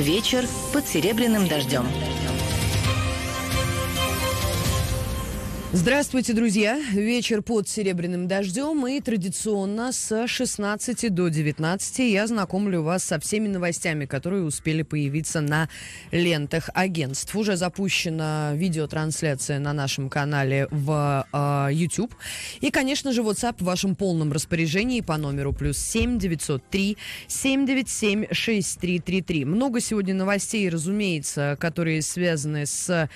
Вечер под серебряным дождем. Здравствуйте, друзья! Вечер под серебряным дождем и традиционно с 16 до 19 я знакомлю вас со всеми новостями, которые успели появиться на лентах агентств. Уже запущена видеотрансляция на нашем канале в э, YouTube. И, конечно же, WhatsApp в вашем полном распоряжении по номеру плюс 7 903 797 6333. Много сегодня новостей, разумеется, которые связаны с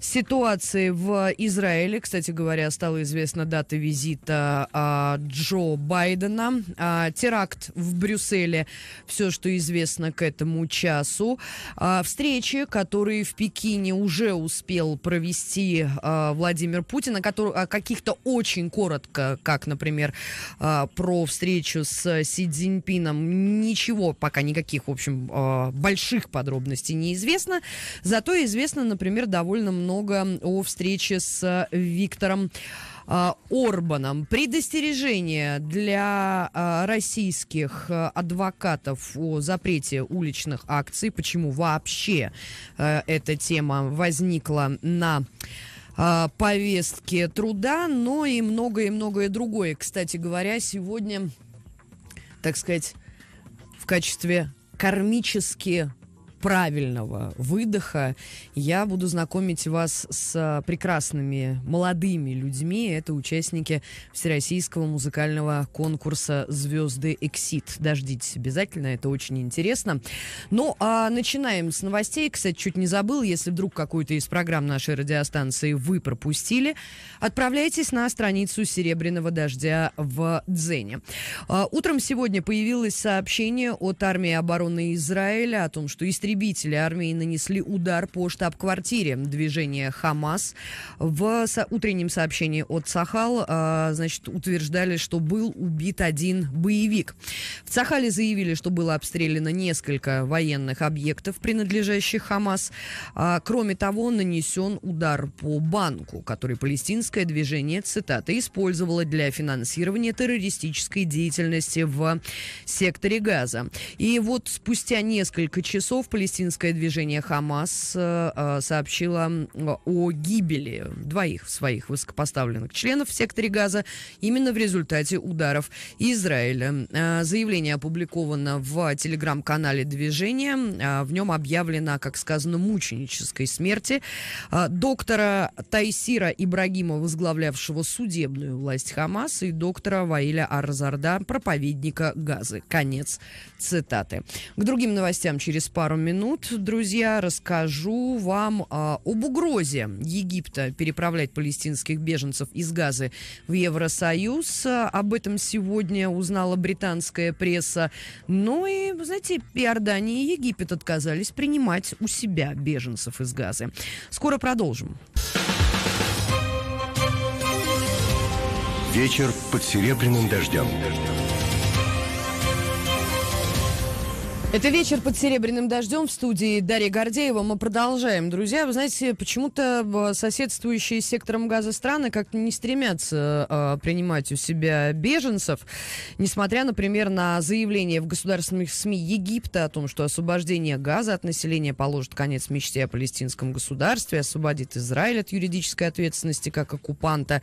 ситуации в Израиле. Кстати говоря, стала известна дата визита а, Джо Байдена. А, теракт в Брюсселе. Все, что известно к этому часу. А, встречи, которые в Пекине уже успел провести а, Владимир Путин, о, которых о каких-то очень коротко, как, например, а, про встречу с Си Цзиньпином, ничего пока, никаких, в общем, а, больших подробностей неизвестно. Зато известно, например, довольно много много о встрече с э, Виктором э, Орбаном. Предостережение для э, российских адвокатов о запрете уличных акций. Почему вообще эта тема возникла на повестке труда, но и многое-многое другое. Кстати говоря, сегодня, так сказать, в качестве кармически правильного выдоха. Я буду знакомить вас с а, прекрасными молодыми людьми. Это участники Всероссийского музыкального конкурса «Звезды Эксит». Дождитесь обязательно, это очень интересно. Ну, а начинаем с новостей. Кстати, чуть не забыл, если вдруг какую-то из программ нашей радиостанции вы пропустили, отправляйтесь на страницу «Серебряного дождя» в Дзене. А, утром сегодня появилось сообщение от армии обороны Израиля о том, что истребители истребители армии нанесли удар по штаб-квартире движения «Хамас». В со- утреннем сообщении от «Сахал» э, значит, утверждали, что был убит один боевик. В «Сахале» заявили, что было обстреляно несколько военных объектов, принадлежащих «Хамас». Э, кроме того, нанесен удар по банку, который палестинское движение, цитата, использовало для финансирования террористической деятельности в секторе Газа. И вот спустя несколько часов палестинское движение Хамас э, э, сообщило о гибели двоих своих высокопоставленных членов в секторе Газа именно в результате ударов Израиля. Э, заявление опубликовано в телеграм-канале движения. в нем объявлено, как сказано, мученической смерти доктора Тайсира Ибрагима, возглавлявшего судебную власть Хамаса, и доктора Ваиля Арзарда, проповедника Газы. Конец цитаты. К другим новостям через пару минут минут, друзья, расскажу вам а, об угрозе Египта переправлять палестинских беженцев из Газы в Евросоюз. Об этом сегодня узнала британская пресса. Ну и, знаете, Иордания и Египет отказались принимать у себя беженцев из Газы. Скоро продолжим. Вечер под серебряным дождем. дождем. Это вечер под серебряным дождем в студии Дарья Гордеева. Мы продолжаем, друзья. Вы знаете, почему-то э, соседствующие с сектором газа страны как-то не стремятся э, принимать у себя беженцев, несмотря, например, на заявление в государственных СМИ Египта о том, что освобождение газа от населения положит конец мечте о палестинском государстве, освободит Израиль от юридической ответственности как оккупанта.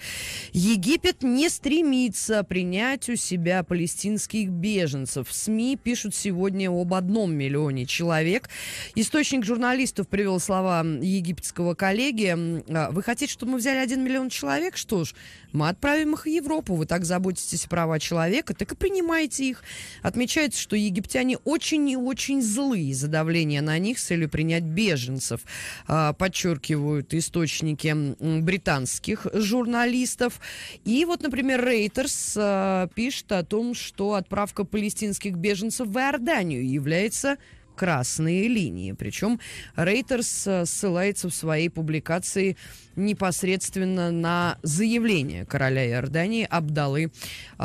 Египет не стремится принять у себя палестинских беженцев. СМИ пишут сегодня об одном миллионе человек. Источник журналистов привел слова египетского коллеги. А, Вы хотите, чтобы мы взяли один миллион человек? Что ж, мы отправим их в Европу. Вы так заботитесь о права человека, так и принимайте их. Отмечается, что египтяне очень и очень злые за давление на них с целью принять беженцев, а, подчеркивают источники британских журналистов. И вот, например, Рейтерс а, пишет о том, что отправка палестинских беженцев в Иорданию является красные линии. Причем Рейтерс э, ссылается в своей публикации непосредственно на заявление короля Иордании Абдалы э,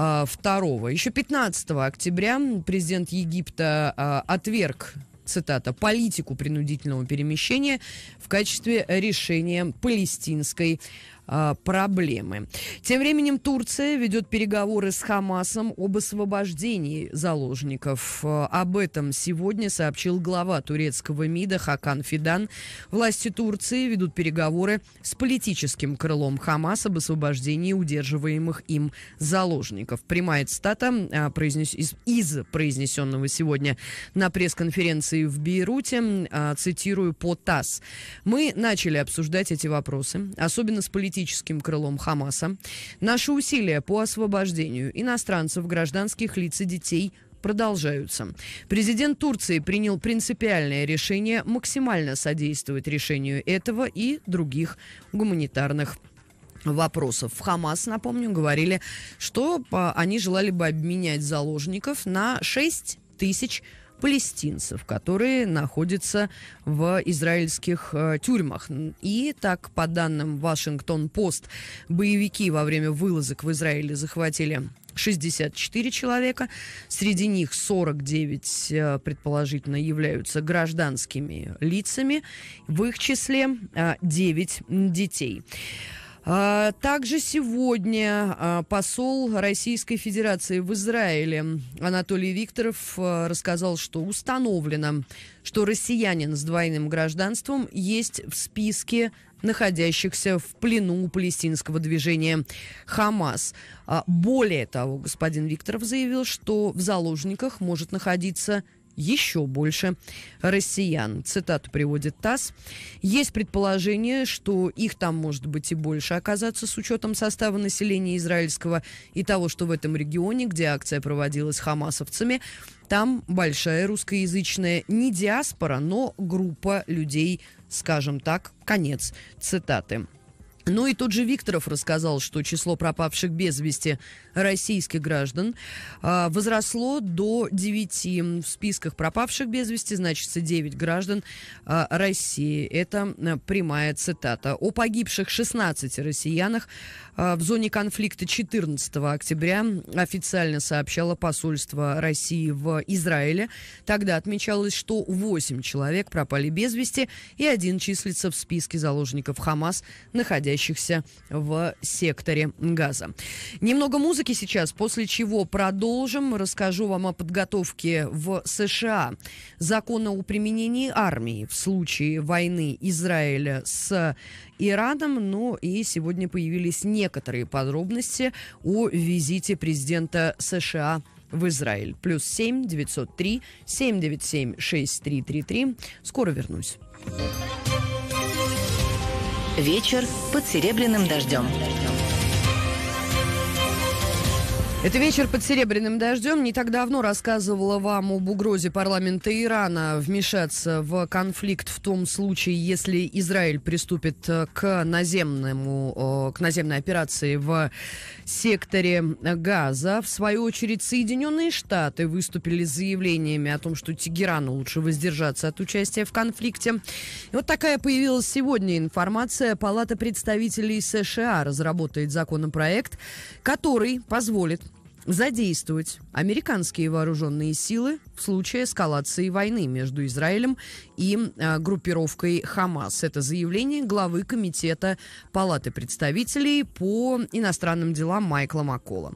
Еще 15 октября президент Египта э, отверг цитата, политику принудительного перемещения в качестве решения палестинской а, проблемы. Тем временем Турция ведет переговоры с Хамасом об освобождении заложников. А, об этом сегодня сообщил глава турецкого МИДа Хакан Фидан. Власти Турции ведут переговоры с политическим крылом Хамас об освобождении удерживаемых им заложников. Прямая цитата а, из, из произнесенного сегодня на пресс-конференции в Бейруте, цитирую по ТАСС. «Мы начали обсуждать эти вопросы, особенно с политическим террористическим крылом Хамаса. Наши усилия по освобождению иностранцев, гражданских лиц и детей – продолжаются. Президент Турции принял принципиальное решение максимально содействовать решению этого и других гуманитарных вопросов. В Хамас, напомню, говорили, что а, они желали бы обменять заложников на 6 тысяч палестинцев, которые находятся в израильских э, тюрьмах. И так, по данным Вашингтон-Пост, боевики во время вылазок в Израиле захватили 64 человека. Среди них 49 э, предположительно являются гражданскими лицами, в их числе 9 э, детей. А, также сегодня а, посол Российской Федерации в Израиле Анатолий Викторов а, рассказал, что установлено, что россиянин с двойным гражданством есть в списке находящихся в плену у палестинского движения «Хамас». Более того, господин Викторов заявил, что в заложниках может находиться еще больше россиян. Цитату приводит ТАСС. Есть предположение, что их там может быть и больше оказаться с учетом состава населения израильского и того, что в этом регионе, где акция проводилась хамасовцами, там большая русскоязычная не диаспора, но группа людей, скажем так, конец цитаты. Ну и тот же Викторов рассказал, что число пропавших без вести российских граждан э, возросло до 9. В списках пропавших без вести значится 9 граждан э, России. Это э, прямая цитата. О погибших 16 россиянах э, в зоне конфликта 14 октября официально сообщало посольство России в Израиле. Тогда отмечалось, что 8 человек пропали без вести и один числится в списке заложников Хамас, находящихся находящихся в секторе газа. Немного музыки сейчас, после чего продолжим. Расскажу вам о подготовке в США закона о применении армии в случае войны Израиля с Ираном. Ну и сегодня появились некоторые подробности о визите президента США в Израиль. Плюс 7 903 797 6333. Скоро вернусь. Вечер под серебряным дождем. Это вечер под серебряным дождем. Не так давно рассказывала вам об угрозе парламента Ирана вмешаться в конфликт в том случае, если Израиль приступит э, к, наземному, э, к наземной операции в секторе Газа. В свою очередь Соединенные Штаты выступили с заявлениями о том, что Тегерану лучше воздержаться от участия в конфликте. И вот такая появилась сегодня информация. Палата представителей США разработает законопроект, который позволит задействовать американские вооруженные силы в случае эскалации войны между Израилем и э, группировкой Хамас. Это заявление главы комитета Палаты представителей по иностранным делам Майкла Маккола.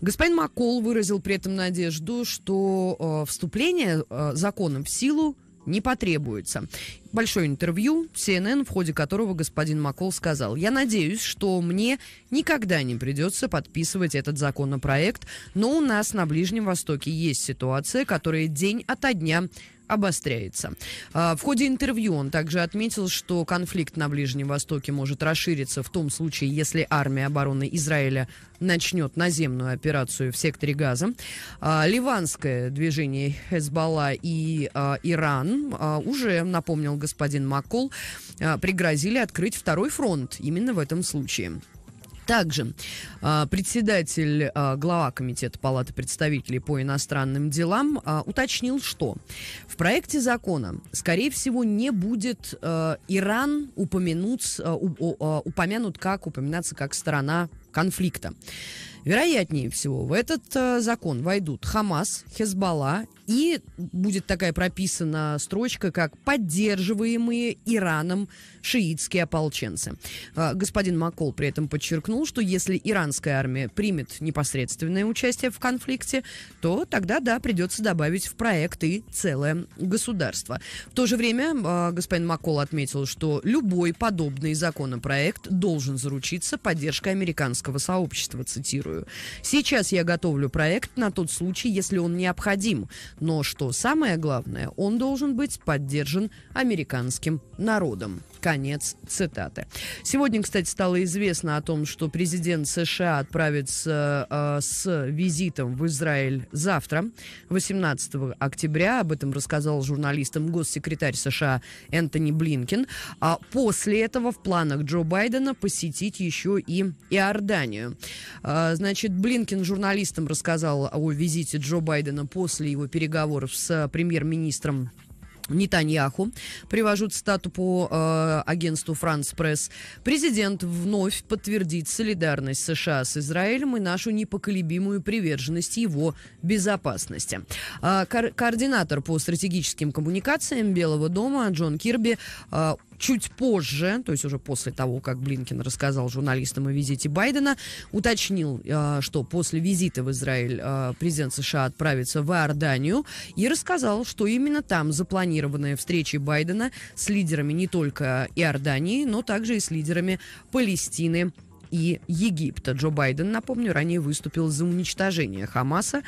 Господин Маккол выразил при этом надежду, что э, вступление э, закона в силу не потребуется. Большое интервью CNN, в ходе которого господин Макол сказал, «Я надеюсь, что мне никогда не придется подписывать этот законопроект, но у нас на Ближнем Востоке есть ситуация, которая день ото дня обостряется. А, в ходе интервью он также отметил, что конфликт на Ближнем Востоке может расшириться в том случае, если армия обороны Израиля начнет наземную операцию в секторе Газа. А, ливанское движение Хезбалла и а, Иран уже, напомнил господин Макол, пригрозили открыть второй фронт именно в этом случае. Также э, председатель, э, глава Комитета Палаты представителей по иностранным делам э, уточнил, что в проекте закона, скорее всего, не будет Иран упомянут, упомянут как, упоминаться как страна конфликта. Вероятнее всего, в этот э, закон войдут Хамас, Хезбалла и будет такая прописана строчка, как поддерживаемые Ираном шиитские ополченцы. Э, господин Макол при этом подчеркнул, что если иранская армия примет непосредственное участие в конфликте, то тогда, да, придется добавить в проект и целое государство. В то же время э, господин Макол отметил, что любой подобный законопроект должен заручиться поддержкой американского сообщества, цитирую цитирую. Сейчас я готовлю проект на тот случай, если он необходим. Но что самое главное, он должен быть поддержан американским народом. Конец цитаты. Сегодня, кстати, стало известно о том, что президент США отправится э, с визитом в Израиль завтра, 18 октября. Об этом рассказал журналистам госсекретарь США Энтони Блинкин. А после этого в планах Джо Байдена посетить еще и Иорданию. А, значит, Блинкин журналистам рассказал о визите Джо Байдена после его переговоров с премьер-министром Нетаньяху. Привожу цитату по э, агентству «Франс Пресс». Президент вновь подтвердит солидарность США с Израилем и нашу непоколебимую приверженность его безопасности. Э, а, ко- координатор по стратегическим коммуникациям Белого дома Джон Кирби э, чуть позже, то есть уже после того, как Блинкин рассказал журналистам о визите Байдена, уточнил, э, что после визита в Израиль э, президент США отправится в Иорданию и рассказал, что именно там запланированная встреча Байдена с лидерами не только Иордании, но также и с лидерами Палестины и Египта. Джо Байден, напомню, ранее выступил за уничтожение Хамаса.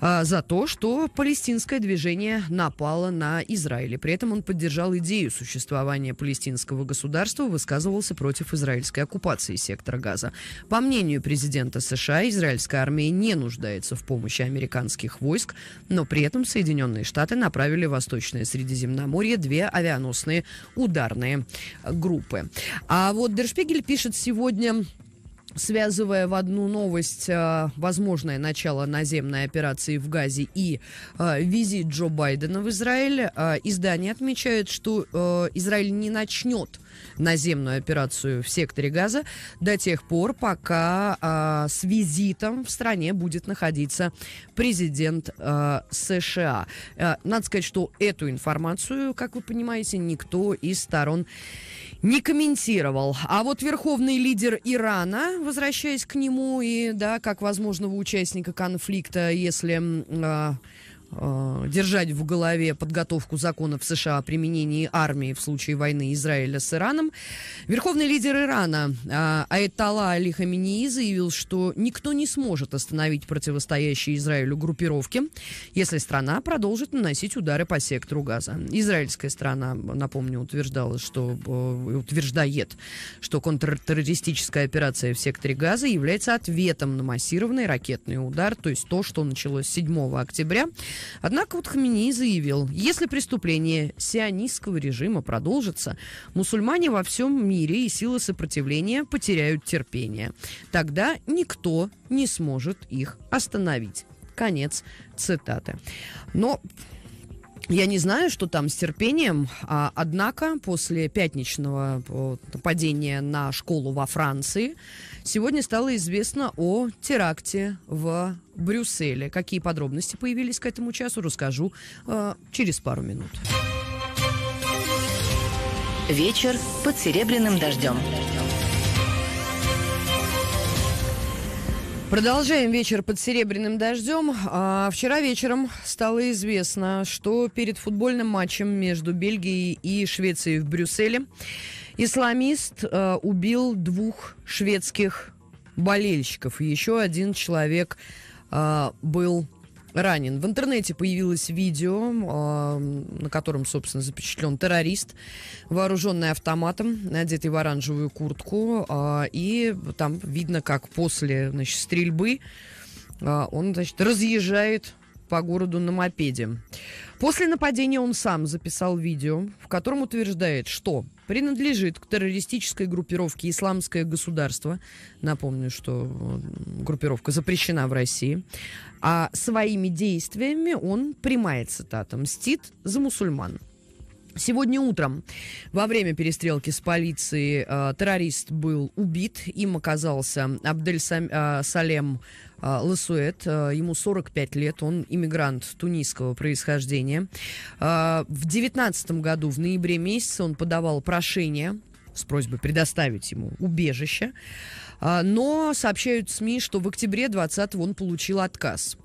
А, за то, что палестинское движение напало на Израиль. И при этом он поддержал идею существования палестинского государства, высказывался против израильской оккупации сектора Газа. По мнению президента США, израильская армия не нуждается в помощи американских войск, но при этом Соединенные Штаты направили в Восточное Средиземноморье две авианосные ударные группы. А вот Дершпигель пишет сегодня связывая в одну новость а, возможное начало наземной операции в Газе и а, визит Джо Байдена в Израиль, а, издание отмечает, что а, Израиль не начнет наземную операцию в секторе Газа до тех пор, пока а, с визитом в стране будет находиться президент а, США. А, надо сказать, что эту информацию, как вы понимаете, никто из сторон не комментировал. А вот верховный лидер Ирана, возвращаясь к нему, и, да, как возможного участника конфликта, если... Э, Э, держать в голове подготовку закона в США о применении армии в случае войны Израиля с Ираном. Верховный лидер Ирана э, Айтала Али Хаминии заявил, что никто не сможет остановить противостоящие Израилю группировки, если страна продолжит наносить удары по сектору Газа. Израильская страна, напомню, утверждала, что э, утверждает, что контртеррористическая операция в секторе Газа является ответом на массированный ракетный удар, то есть то, что началось 7 октября. Однако вот Хамини заявил, если преступление сионистского режима продолжится, мусульмане во всем мире и силы сопротивления потеряют терпение. Тогда никто не сможет их остановить. Конец цитаты. Но я не знаю, что там с терпением, а, однако после пятничного падения на школу во Франции сегодня стало известно о теракте в Брюсселе. Какие подробности появились к этому часу, расскажу а, через пару минут. Вечер под серебряным дождем. Продолжаем вечер под серебряным дождем. А вчера вечером стало известно, что перед футбольным матчем между Бельгией и Швецией в Брюсселе исламист а, убил двух шведских болельщиков. Еще один человек а, был ранен. В интернете появилось видео, на котором, собственно, запечатлен террорист, вооруженный автоматом, одетый в оранжевую куртку. А, и там видно, как после значит, стрельбы а, он значит, разъезжает по городу на мопеде. После нападения он сам записал видео, в котором утверждает, что принадлежит к террористической группировке «Исламское государство». Напомню, что группировка запрещена в России. А своими действиями он, прямая цитата, «мстит за мусульман». Сегодня утром во время перестрелки с полицией э, террорист был убит. Им оказался Абдель Сам, э, Салем э, Ласуэт. Э, ему 45 лет. Он иммигрант тунисского происхождения. Э, в 2019 году, в ноябре месяце, он подавал прошение с просьбой предоставить ему убежище. Э, но сообщают СМИ, что в октябре 2020 он получил отказ.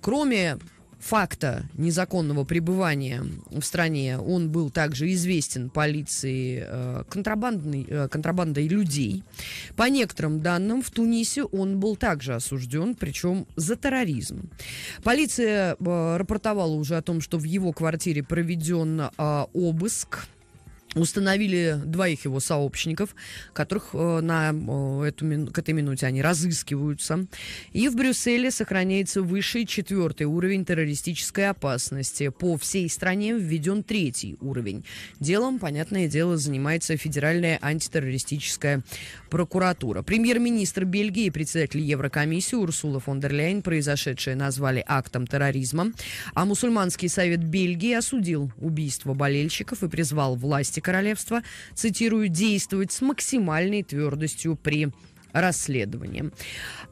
Кроме факта незаконного пребывания в стране он был также известен полиции э, контрабандной, э, контрабандой людей. По некоторым данным, в Тунисе он был также осужден, причем за терроризм. Полиция э, рапортовала уже о том, что в его квартире проведен а, обыск установили двоих его сообщников, которых э, на э, эту, к этой минуте они разыскиваются. И в Брюсселе сохраняется высший четвертый уровень террористической опасности. По всей стране введен третий уровень. Делом, понятное дело, занимается Федеральная антитеррористическая прокуратура. Премьер-министр Бельгии и председатель Еврокомиссии Урсула фон дер Ляйн произошедшее назвали актом терроризма. А мусульманский совет Бельгии осудил убийство болельщиков и призвал власти королевства, цитирую, действовать с максимальной твердостью при расследованием.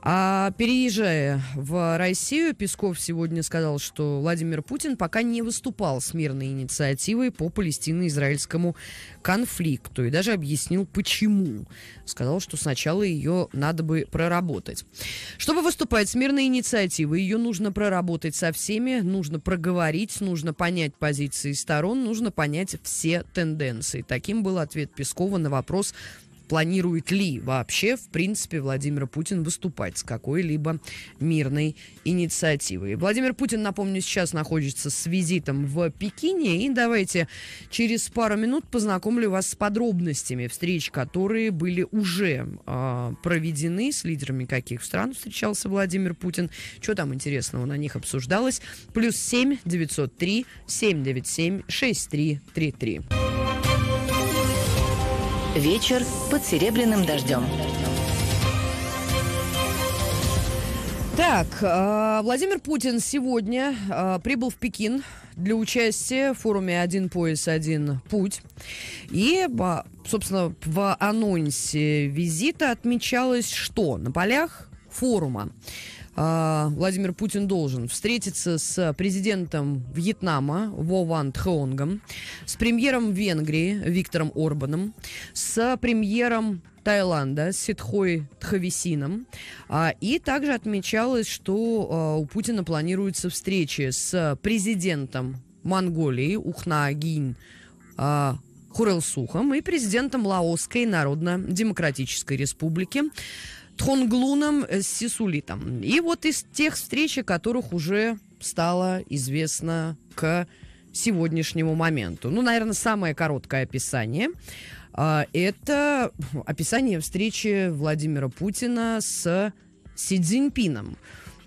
А переезжая в Россию, Песков сегодня сказал, что Владимир Путин пока не выступал с мирной инициативой по палестино-израильскому конфликту и даже объяснил, почему. Сказал, что сначала ее надо бы проработать. Чтобы выступать с мирной инициативой, ее нужно проработать со всеми, нужно проговорить, нужно понять позиции сторон, нужно понять все тенденции. Таким был ответ Пескова на вопрос, планирует ли вообще, в принципе, Владимир Путин выступать с какой-либо мирной инициативой. Владимир Путин, напомню, сейчас находится с визитом в Пекине. И давайте через пару минут познакомлю вас с подробностями встреч, которые были уже э, проведены, с лидерами каких стран встречался Владимир Путин, что там интересного на них обсуждалось. Плюс 7 903 797 6333. Вечер под серебряным дождем. Так, а, Владимир Путин сегодня а, прибыл в Пекин для участия в форуме «Один пояс, один путь». И, а, собственно, в анонсе визита отмечалось, что на полях форума а, Владимир Путин должен встретиться с президентом Вьетнама Вован Тхонгом, с премьером Венгрии Виктором Орбаном, с премьером Таиланда с Ситхой Тхависином. А, и также отмечалось, что а, у Путина планируются встречи с президентом Монголии Ухнаагинь а, Хурелсухом и президентом Лаосской Народно-Демократической Республики Тхонглуном э, Сисулитом. И вот из тех встреч, о которых уже стало известно к сегодняшнему моменту. Ну, наверное, самое короткое описание. А, это хм, описание встречи Владимира Путина с Си Цзиньпином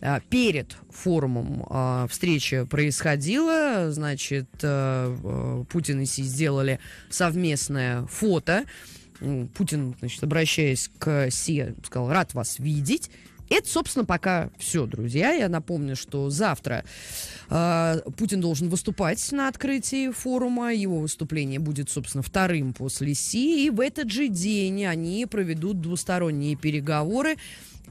а, перед форумом а, встреча происходила. Значит, э, э, Путин и Си сделали совместное фото. Путин, значит, обращаясь к Си, сказал, рад вас видеть. Это, собственно, пока все, друзья. Я напомню, что завтра э, Путин должен выступать на открытии форума. Его выступление будет, собственно, вторым после Си. И в этот же день они проведут двусторонние переговоры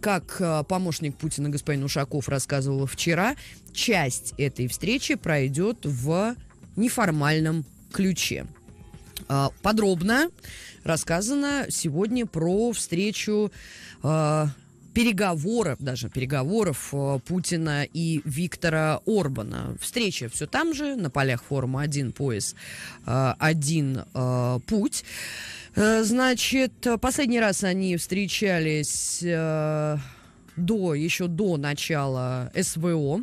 как а, помощник Путина господин Ушаков рассказывал вчера, часть этой встречи пройдет в неформальном ключе. А, подробно рассказано сегодня про встречу а, переговоров, даже переговоров а, Путина и Виктора Орбана. Встреча все там же, на полях форума «Один пояс, один путь». Э, значит, последний раз они встречались э, до, еще до начала СВО.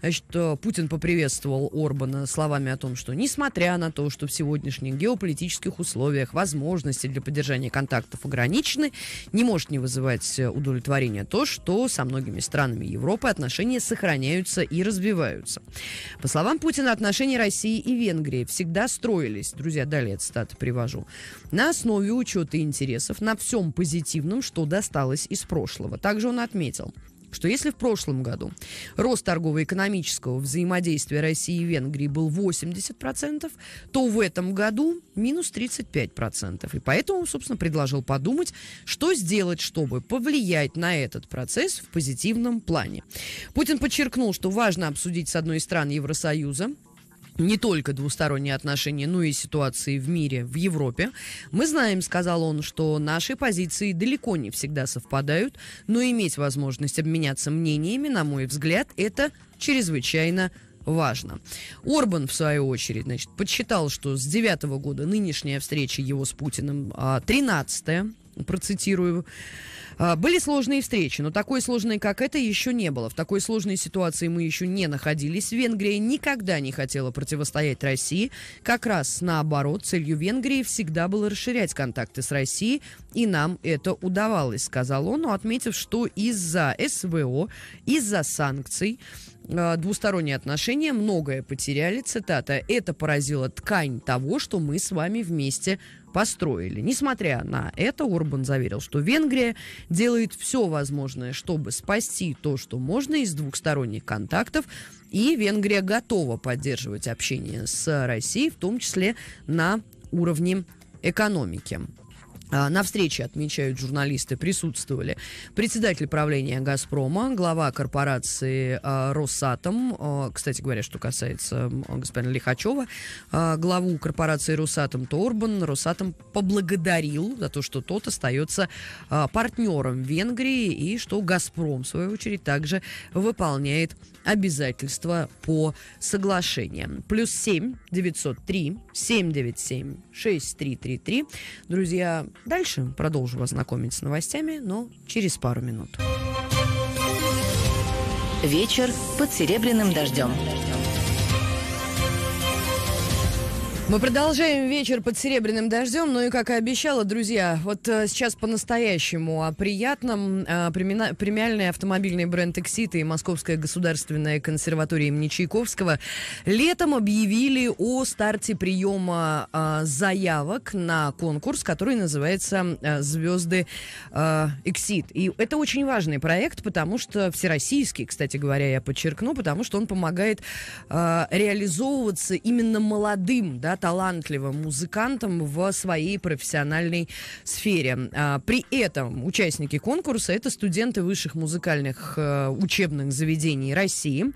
Значит, э, Путин поприветствовал Орбана словами о том, что несмотря на то, что в сегодняшних геополитических условиях возможности для поддержания контактов ограничены, не может не вызывать э, удовлетворения то, что со многими странами Европы отношения сохраняются и развиваются. По словам Путина, отношения России и Венгрии всегда строились, друзья, далее цитаты привожу, на основе учета интересов на всем позитивном, что досталось из прошлого. Также он отметил, отметил, что если в прошлом году рост торгово-экономического взаимодействия России и Венгрии был 80%, то в этом году минус 35%. И поэтому, собственно, предложил подумать, что сделать, чтобы повлиять на этот процесс в позитивном плане. Путин подчеркнул, что важно обсудить с одной из стран Евросоюза не только двусторонние отношения, но и ситуации в мире, в Европе. Мы знаем, сказал он, что наши позиции далеко не всегда совпадают, но иметь возможность обменяться мнениями, на мой взгляд, это чрезвычайно важно. Орбан, в свою очередь, значит, подсчитал, что с девятого года нынешняя встреча его с Путиным а, 13 процитирую. А, Были сложные встречи, но такой сложной, как это, еще не было. В такой сложной ситуации мы еще не находились. Венгрия никогда не хотела противостоять России. Как раз наоборот, целью Венгрии всегда было расширять контакты с Россией, и нам это удавалось, сказал он, но отметив, что из-за СВО, из-за санкций, а, двусторонние отношения многое потеряли, цитата, это поразило ткань того, что мы с вами вместе построили. Несмотря на это, Орбан заверил, что Венгрия делает все возможное, чтобы спасти то, что можно из двухсторонних контактов, и Венгрия готова поддерживать общение с Россией, в том числе на уровне экономики. А, на встрече, отмечают журналисты, присутствовали председатель правления «Газпрома», глава корпорации а, «Росатом», а, кстати говоря, что касается господина Лихачева, главу корпорации «Росатом» то «Росатом» поблагодарил за то, что тот остается партнером Венгрии и что «Газпром», в свою очередь, также выполняет обязательства по соглашениям. Плюс семь девятьсот три семь девять семь шесть три три три. Друзья, Дальше продолжу вас знакомить с новостями, но через пару минут. Вечер под серебряным дождем. Мы продолжаем вечер под серебряным дождем. Ну и, как и обещала, друзья, вот э, сейчас по-настоящему о а, приятном. А, премиальный автомобильный бренд «Эксита» и Московская государственная консерватория имени Чайковского летом объявили о старте приема а, заявок на конкурс, который называется «Звезды Эксит». И это очень важный проект, потому что всероссийский, кстати говоря, я подчеркну, потому что он помогает реализовываться именно молодым, да, талантливым музыкантом в своей профессиональной сфере. А, при этом участники конкурса это студенты высших музыкальных э, учебных заведений России.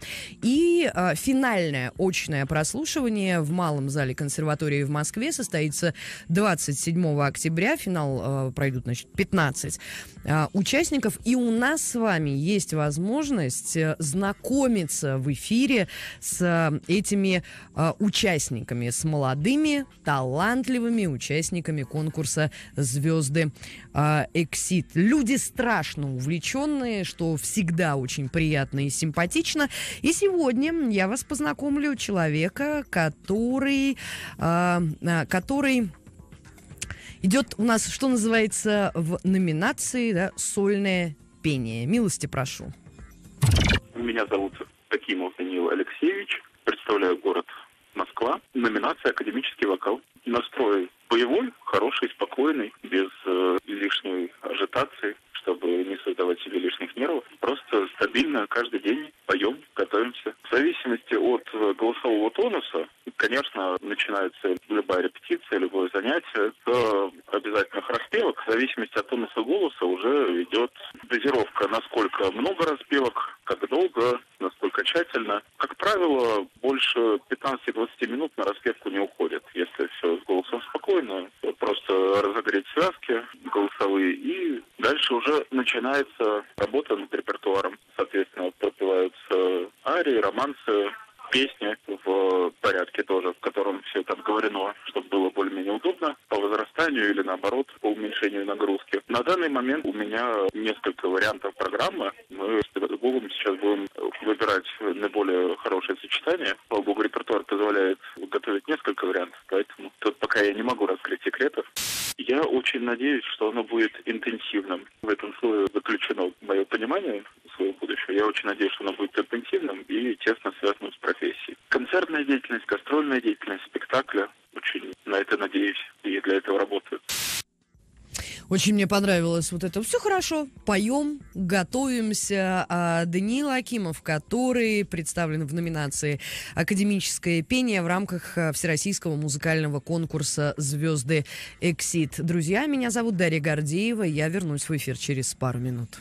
И а, финальное очное прослушивание в Малом зале консерватории в Москве состоится 27 октября. Финал э, пройдут, значит, 15 а, участников. И у нас с вами есть возможность э, знакомиться в эфире с этими участниками, с молодыми молодыми, талантливыми участниками конкурса «Звезды а, Эксит». Люди страшно увлеченные, что всегда очень приятно и симпатично. И сегодня я вас познакомлю человека, который, а, а, который идет у нас, что называется, в номинации да, «Сольное пение». Милости прошу. Меня зовут Акимов Даниил Алексеевич. Представляю город Москва. Номинация «Академический вокал». Настрой боевой, хороший, спокойный, без э, лишней ажитации, чтобы не создавать себе лишних нервов. Просто стабильно каждый день поем, готовимся. В зависимости от э, голосового тонуса, конечно, начинается любая репетиция, любое занятие с обязательных распевок. В зависимости от тонуса голоса уже идет дозировка, насколько много распевок, как долго, окончательно. Как правило, больше 15-20 минут на распевку не уходит. Если все с голосом спокойно, просто разогреть связки голосовые, и дальше уже начинается работа над репертуаром. Соответственно, пропиваются арии, романсы, песни в порядке тоже, в котором все это обговорено, чтобы было более-менее удобно по возрастанию или наоборот данный момент у меня несколько вариантов программы. Мы с педагогом сейчас будем выбирать наиболее хорошее сочетание. Слава богу, репертуар позволяет готовить несколько вариантов, поэтому тут пока я не могу раскрыть секретов. Я очень надеюсь, что оно будет интенсивным. В этом слове заключено мое понимание своего будущего. Я очень надеюсь, что оно будет интенсивным и тесно связано с профессией. Концертная деятельность, гастрольная деятельность, спектакли Очень мне понравилось вот это. Все хорошо, поем, готовимся. А Даниил Акимов, который представлен в номинации «Академическое пение» в рамках а, Всероссийского музыкального конкурса «Звезды Эксит». Друзья, меня зовут Дарья Гордеева. Я вернусь в эфир через пару минут.